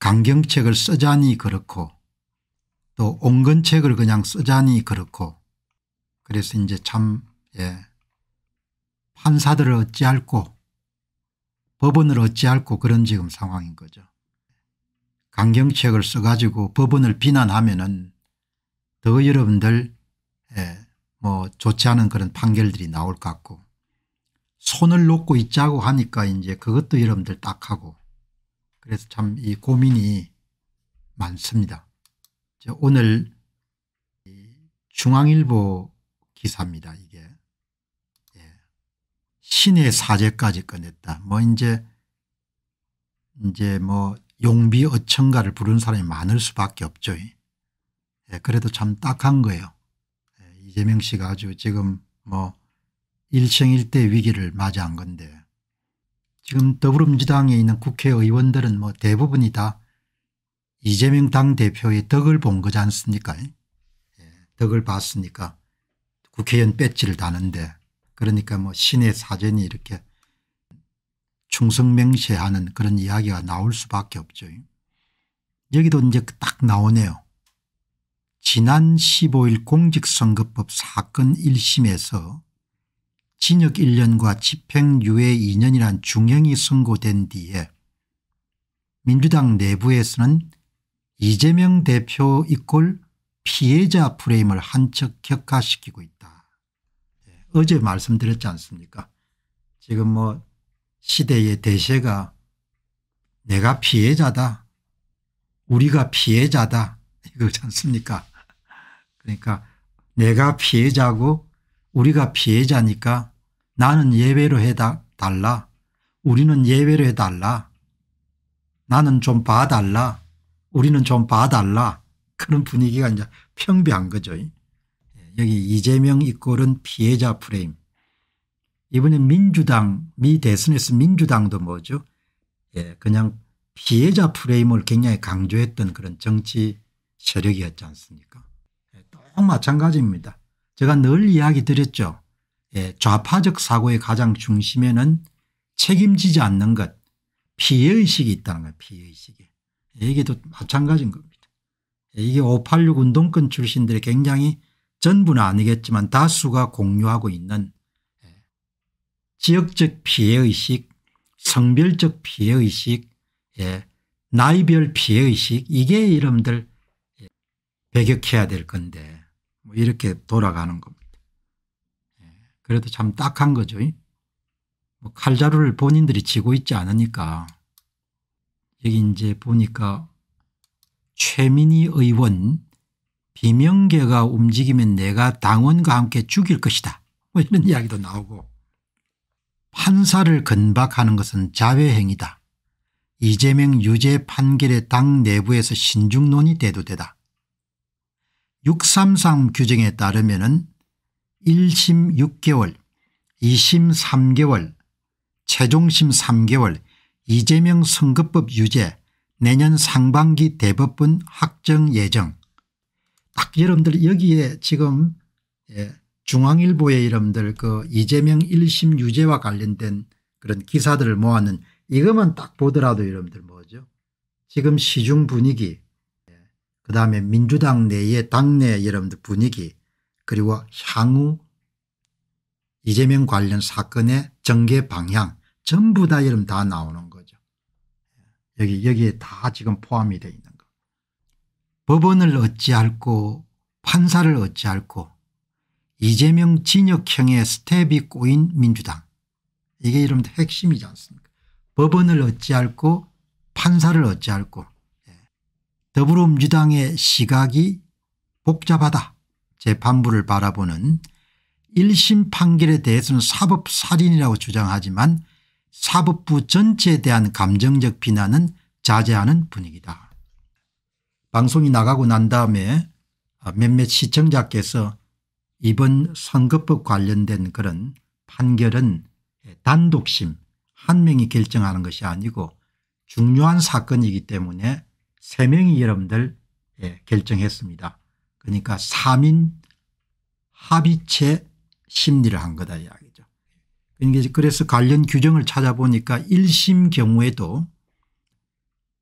강경책을 쓰자니 그렇고 또 온건책을 그냥 쓰자니 그렇고 그래서 이제 참 예. 판사들을 어찌할꼬 법원을 어찌할꼬 그런 지금 상황인 거죠. 강경책을 써가지고 법원을 비난하면 은더 여러분들 예, 뭐 좋지 않은 그런 판결들이 나올 것 같고 손을 놓고 있자고 하니까 이제 그것도 여러분들 딱 하고 그래서 참 이 고민이 많습니다. 오늘 중앙일보 기사입니다. 이게 예. 신의 사제까지 꺼냈다. 뭐 이제 이제 뭐 용비 어천가를 부른 사람이 많을 수밖에 없죠. 예. 그래도 참 딱한 거예요. 예. 이재명 씨가 아주 지금 뭐 일생일대 위기를 맞이한 건데 지금 더불어민주당에 있는 국회의원들은 뭐 대부분이 다 이재명 당대표의 덕을 본 거지 않습니까 예, 덕을 봤으니까 국회의원 배지를 다는데 그러니까 뭐 신의 사전이 이렇게 충성맹세하는 그런 이야기가 나올 수밖에 없죠. 여기도 이제 딱 나오네요. 지난 15일 공직선거법 사건 1심에서 징역 1년과 집행유예 2년이란 중형이 선고된 뒤에 민주당 내부에서는 이재명 대표 이꼴 피해자 프레임을 한 척 격화시키고 있다. 네. 어제 말씀드렸지 않습니까 지금 뭐 시대의 대세가 내가 피해자다 우리가 피해자다 이거지 않습니까 그러니까 내가 피해자고 우리가 피해자니까 나는 예외로 해달라. 우리는 예외로 해달라. 나는 좀 봐달라. 우리는 좀 봐달라. 그런 분위기가 이제 평배한 거죠. 예, 여기 이재명 이꼴은 피해자 프레임. 이번에 민주당 미 대선에서 민주당도 뭐죠 예, 그냥 피해자 프레임을 굉장히 강조했던 그런 정치 세력이었지 않습니까 예, 또 마찬가지입니다. 제가 늘 이야기 드렸죠. 예, 좌파적 사고의 가장 중심에는 책임지지 않는 것 피해의식이 있다는 거예요. 피해의식이. 이게도 마찬가지인 겁니다. 예, 이게 586 운동권 출신들이 굉장히 전부는 아니겠지만 다수가 공유하고 있는 예, 지역적 피해의식 성별적 피해의식 나이별 피해의식 이게 이름들 배격해야 될 건데 뭐 이렇게 돌아가는 겁니다. 그래도 참 딱한 거죠. 뭐 칼자루를 본인들이 쥐고 있지 않으니까 여기 이제 보니까 최민희 의원 비명계가 움직이면 내가 당원과 함께 죽일 것이다. 뭐 이런 이야기도 나오고 판사를 건박하는 것은 자외행위다. 이재명 유죄 판결에 당 내부에서 신중론이 대두되다. 633 규정에 따르면 1심 6개월 2심 3개월 최종심 3개월 이재명 선거법 유죄 내년 상반기 대법원 확정 예정 딱 여러분들 여기에 지금 예, 중앙일보의 여러분들 그 이재명 1심 유죄와 관련된 그런 기사들을 모아는 이것만 딱 보더라도 여러분들 뭐죠 지금 시중 분위기 예, 그 다음에 민주당 내의 당내 여러분들 분위기 그리고 향후 이재명 관련 사건의 전개 방향 전부 다 이름 다 나오는 거죠. 여기 여기에 다 지금 포함이 되 있는 거. 법원을 어찌할고 판사를 어찌할고 이재명 진역형의 스텝이 꼬인 민주당. 이게 이러 핵심이지 않습니까 법원을 어찌할고 판사를 어찌할고 예. 더불어민주당의 시각이 복잡하다. 재판부를 바라보는 1심 판결에 대해서는 사법살인이라고 주장하지만 사법부 전체에 대한 감정적 비난은 자제하는 분위기다. 방송이 나가고 난 다음에 아, 몇몇 시청자께서 이번 선거법 관련된 그런 판결은 단독심 한 명이 결정하는 것이 아니고 중요한 사건이기 때문에 3명이 여러분들 예, 결정했습니다. 그러니까 3인 합의체 심리를 한 거다 이야기죠. 그러니까 그래서 관련 규정을 찾아보니까 1심 경우에도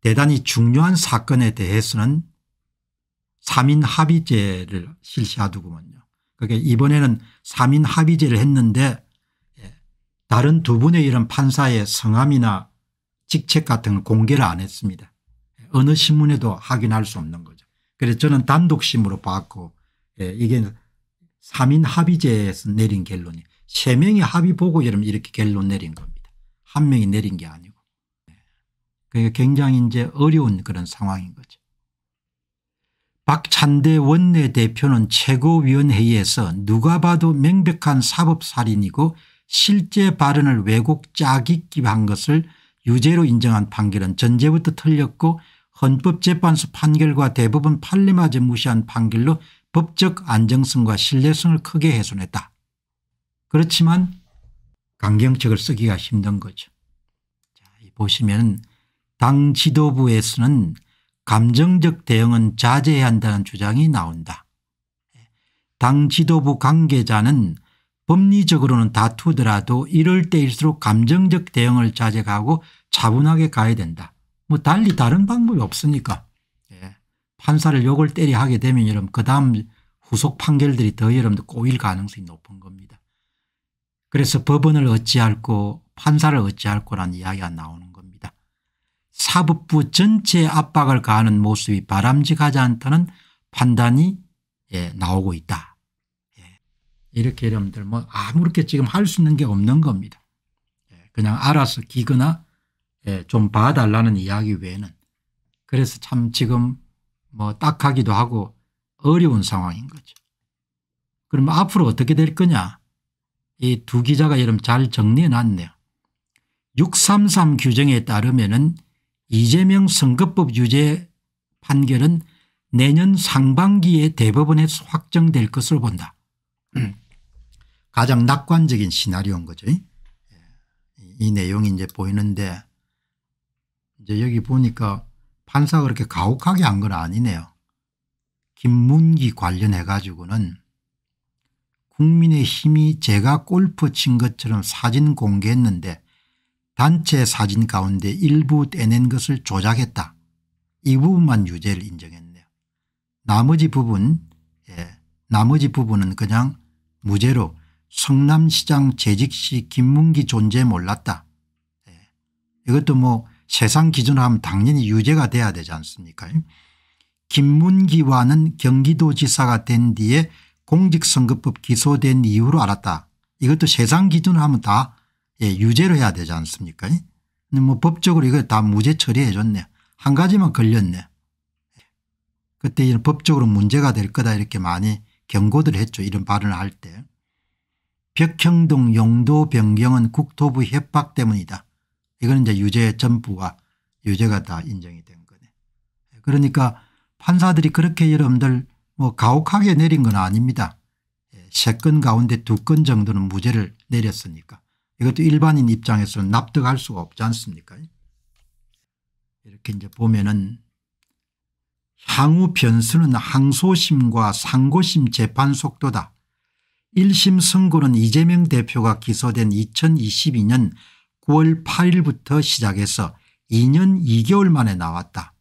대단히 중요한 사건에 대해서는 3인 합의제를 실시하더군요. 그러니까 이번에는 3인 합의제를 했는데 예, 다른 두 분의 이런 판사의 성함이나 직책 같은 걸 공개를 안 했습니다. 예, 어느 신문에도 확인할 수 없는 거죠. 그래서 저는 단독심으로 봤고 예, 이게 3인 합의제에서 내린 결론이 3명이 합의 보고 여러분 이렇게 결론 내린 겁니다. 한 명이 내린 게 아니고. 예. 그게 굉장히 이제 어려운 그런 상황인 거죠. 박찬대 원내대표는 최고위원회의에서 누가 봐도 명백한 사법살인이고 실제 발언을 왜곡 짜깁기한 것을 유죄로 인정한 판결은 전제부터 틀렸고 헌법재판소 판결과 대부분 판례마저 무시한 판결로 법적 안정성과 신뢰성을 크게 훼손했다. 그렇지만 강경책을 쓰기가 힘든 거죠. 자, 보시면 당 지도부에서는 감정적 대응은 자제해야 한다는 주장이 나온다. 예, 당 지도부 관계자는 법리적으로는 다투더라도 이럴 때일수록 감정적 대응을 자제하고 차분하게 가야 된다. 뭐 달리 다른 방법이 없으니까 예. 판사를 욕을 때리 하게 되면 여러분 그 다음 후속 판결들이 더 여러분들 꼬일 가능성이 높은 겁니다. 그래서 법원을 어찌할 거 판사를 어찌할 거라는 이야기가 나오는 겁니다. 사법부 전체에 압박을 가하는 모습이 바람직하지 않다는 판단이 예, 나오고 있다. 예. 이렇게 여러분들 뭐 아무렇게 지금 할 수 있는 게 없는 겁니다. 예. 그냥 알아서 기거나 예, 좀 봐달라는 이야기 외에는 그래서 참 지금 뭐 딱하기도 하고 어려운 상황인 거죠. 그럼 앞으로 어떻게 될 거냐 이 두 기자가 여러분 잘 정리해 놨네요. 633 규정에 따르면 은 이재명 선거법 유죄 판결은 내년 상반기에 대법원에 확정될 것으로 본다. 가장 낙관적인 시나리오인 거죠. 이 내용이 이제 보이는데 이제 여기 보니까 판사가 그렇게 가혹하게 한 건 아니네요. 김문기 관련해 가지고는 국민의 힘이 제가 골프 친 것처럼 사진 공개했는데 단체 사진 가운데 일부 떼낸 것을 조작했다. 이 부분만 유죄를 인정했네요. 나머지 부분 예, 나머지 부분은 그냥 무죄로 성남시장 재직 시 김문기 존재 몰랐다. 예, 이것도 뭐 세상 기준으로 하면 당연히 유죄가 돼야 되지 않습니까 김문기와는 경기도지사가 된 뒤에 공직선거법 기소된 이유로 알았다. 이것도 세상 기준으로 하면 다 예, 유죄로 해야 되지 않습니까 근데 뭐 법적으로 이걸 다 무죄 처리해 줬네. 한 가지만 걸렸네. 그때 이런 법적으로 문제가 될 거다 이렇게 많이 경고들 했죠. 이런 발언을 할 때. 벽형동 용도 변경은 국토부 협박 때문이다. 이건 이제 유죄 전부가 유죄가 다 인정이 된 거네. 그러니까 판사들이 그렇게 여러분들 뭐 가혹하게 내린 건 아닙니다. 예, 세건 가운데 두 건 정도는 무죄를 내렸으니까 이것도 일반인 입장에서는 납득할 수가 없지 않습니까? 이렇게 이제 보면은 향후 변수는 항소심과 상고심 재판 속도다. 1심 선고는 이재명 대표가 기소된 2022년 9월 8일부터 시작해서 2년 2개월 만에 나왔다.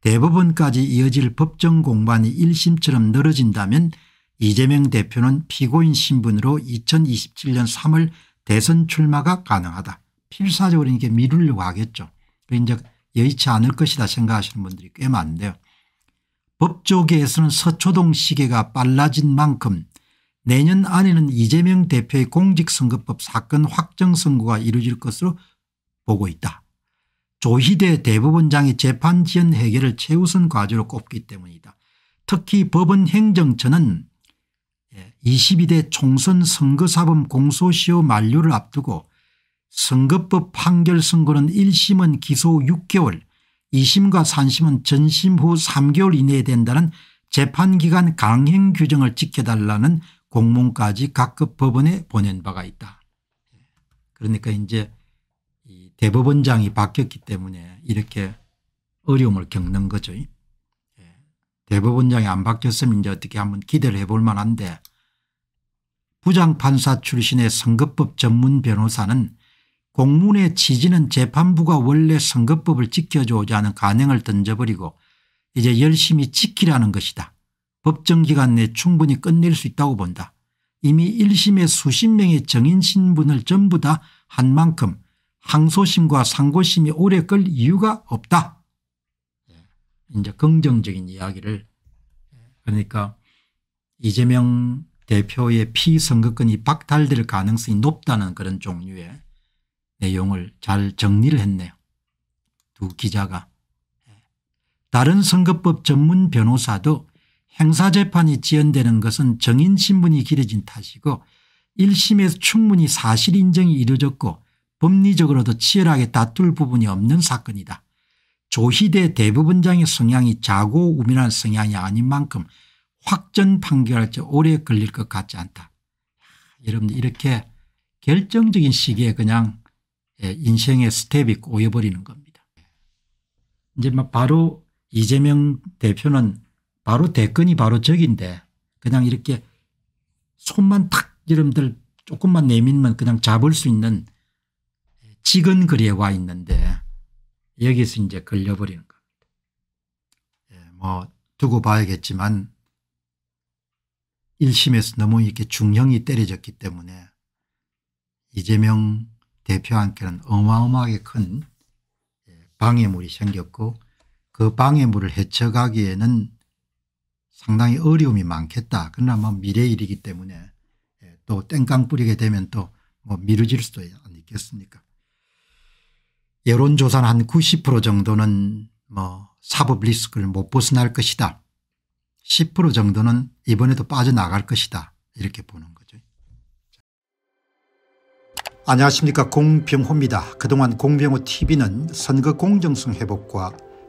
대법원까지 이어질 법정 공방이 1심처럼 늘어진다면 이재명 대표는 피고인 신분으로 2027년 3월 대선 출마가 가능하다. 필사적으로 이게 미루려고 하겠죠. 그러 여의치 않을 것이다 생각하시는 분들이 꽤 많은데요. 법조계에서는 서초동 시계가 빨라진 만큼 내년 안에는 이재명 대표의 공직선거법 사건 확정선고가 이루어질 것으로 보고 있다. 조희대 대법원장의 재판 지연 해결을 최우선 과제로 꼽기 때문이다. 특히 법원 행정처는 22대 예, 총선 선거사범 공소시효 만료를 앞두고 선거법 판결 선거는 1심은 기소 6개월 2심과 3심은 전심 후 3개월 이내에 된다는 재판기간 강행 규정을 지켜달라는 공문까지 각급 법원에 보낸 바가 있다. 그러니까 이제 대법원장이 바뀌었기 때문에 이렇게 어려움을 겪는 거죠. 예. 대법원장이 안 바뀌었으면 이제 어떻게 한번 기대를 해볼 만한데 부장판사 출신의 선거법 전문 변호사는 공문의 취지는 재판부가 원래 선거법을 지켜주지 않은 관행을 던져버리고 이제 열심히 지키라는 것이다. 법정 기간 내 충분히 끝낼 수 있다고 본다. 이미 1심에 수십 명의 정인 신분을 전부 다 한 만큼 항소심과 상고심이 오래 끌 이유가 없다. 예. 이제 긍정적인 이야기를 그러니까 이재명 대표의 피선거권이 박탈될 가능성이 높다는 그런 종류의 내용을 잘 정리를 했네요. 두 기자가. 다른 선거법 전문 변호사도 행사재판이 지연되는 것은 정인 신분이 길어진 탓이고 1심에서 충분히 사실 인정이 이루어졌고 법리적으로도 치열하게 다툴 부분이 없는 사건이다. 조희대 대법원장의 성향이 자고 우민한 성향이 아닌 만큼 확전 판결할 지 오래 걸릴 것 같지 않다. 여러분들 이렇게 결정적인 시기에 그냥 예, 인생의 스텝이 꼬여버리는 겁니다. 이제 바로 이재명 대표는 바로 대권이 바로 적인데 그냥 이렇게 손만 탁 여러분들 조금만 내밀면 그냥 잡을 수 있는 직은거리에 와 있는데 여기서 이제 걸려버리는 겁니다. 예, 뭐 두고 봐야겠지만 1심에서 너무 이렇게 중형이 때려졌기 때문에 이재명 대표한테는 어마어마하게 큰 예, 방해물이 생겼고 그 방해물을 헤쳐가기에는 상당히 어려움이 많겠다. 그러나 뭐 미래 일이기 때문에 예, 또 땡깡 뿌리게 되면 또뭐미루질 수도 있겠습니까 여론조사는 한 90% 정도는 뭐 사법 리스크를 못 벗어날 것이다. 10% 정도는 이번에도 빠져나갈 것이다. 이렇게 보는 거죠. 안녕하십니까 공병호입니다. 그동안 공병호 tv는 선거 공정성 회복과